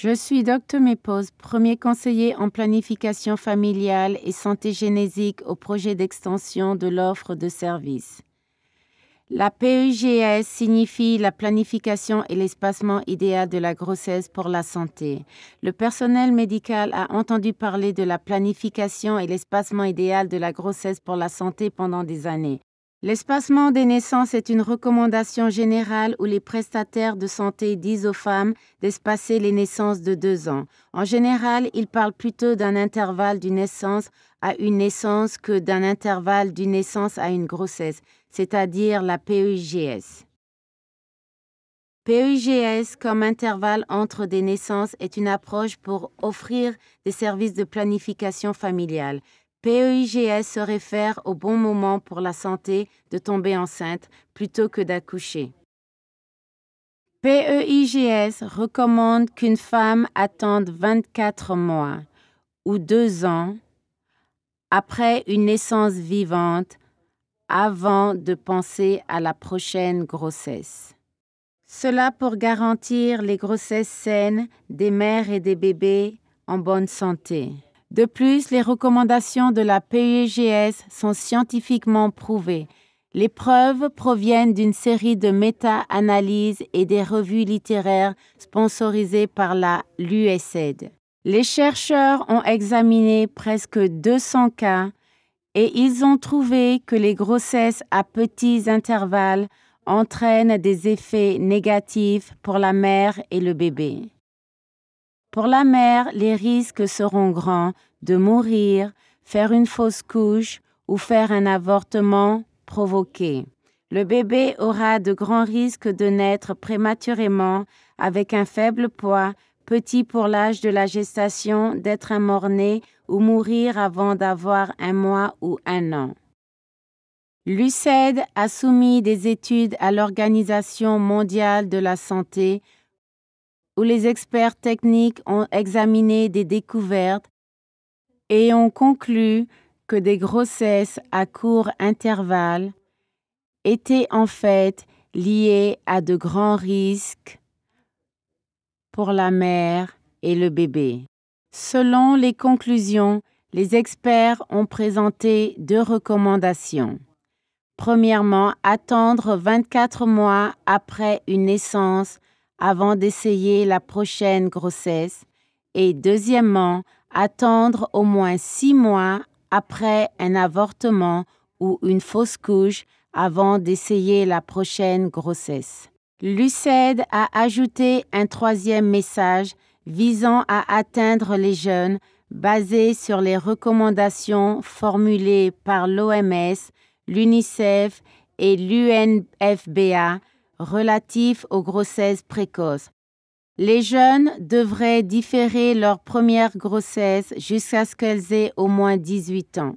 Je suis Dr Mepoz, premier conseiller en planification familiale et santé génésique au projet d'extension de l'offre de services. La PEGS signifie la planification et l'espacement idéal de la grossesse pour la santé. Le personnel médical a entendu parler de la planification et l'espacement idéal de la grossesse pour la santé pendant des années. L'espacement des naissances est une recommandation générale où les prestataires de santé disent aux femmes d'espacer les naissances de deux ans. En général, ils parlent plutôt d'un intervalle d'une naissance à une naissance que d'un intervalle d'une naissance à une grossesse, c'est-à-dire la PEIGS. PEIGS comme intervalle entre des naissances est une approche pour offrir des services de planification familiale. PEIGS se réfère au bon moment pour la santé de tomber enceinte plutôt que d'accoucher. PEIGS recommande qu'une femme attende 24 mois ou 2 ans après une naissance vivante avant de penser à la prochaine grossesse. Cela pour garantir les grossesses saines des mères et des bébés en bonne santé. De plus, les recommandations de la PEGS sont scientifiquement prouvées. Les preuves proviennent d'une série de méta-analyses et des revues littéraires sponsorisées par la l'USAID. Les chercheurs ont examiné presque 200 cas et ils ont trouvé que les grossesses à petits intervalles entraînent des effets négatifs pour la mère et le bébé. Pour la mère, les risques seront grands de mourir, faire une fausse couche ou faire un avortement provoqué. Le bébé aura de grands risques de naître prématurément avec un faible poids, petit pour l'âge de la gestation, d'être un mort-né ou mourir avant d'avoir un mois ou un an. L'UCED a soumis des études à l'Organisation mondiale de la santé où les experts techniques ont examiné des découvertes et ont conclu que des grossesses à court intervalle étaient en fait liées à de grands risques pour la mère et le bébé. Selon les conclusions, les experts ont présenté deux recommandations. Premièrement, attendre 24 mois après une naissance avant d'essayer la prochaine grossesse et deuxièmement, attendre au moins six mois après un avortement ou une fausse couche avant d'essayer la prochaine grossesse. Luced a ajouté un troisième message visant à atteindre les jeunes basé sur les recommandations formulées par l'OMS, l'UNICEF et l'UNFBA relatif aux grossesses précoces. Les jeunes devraient différer leur première grossesse jusqu'à ce qu'elles aient au moins 18 ans.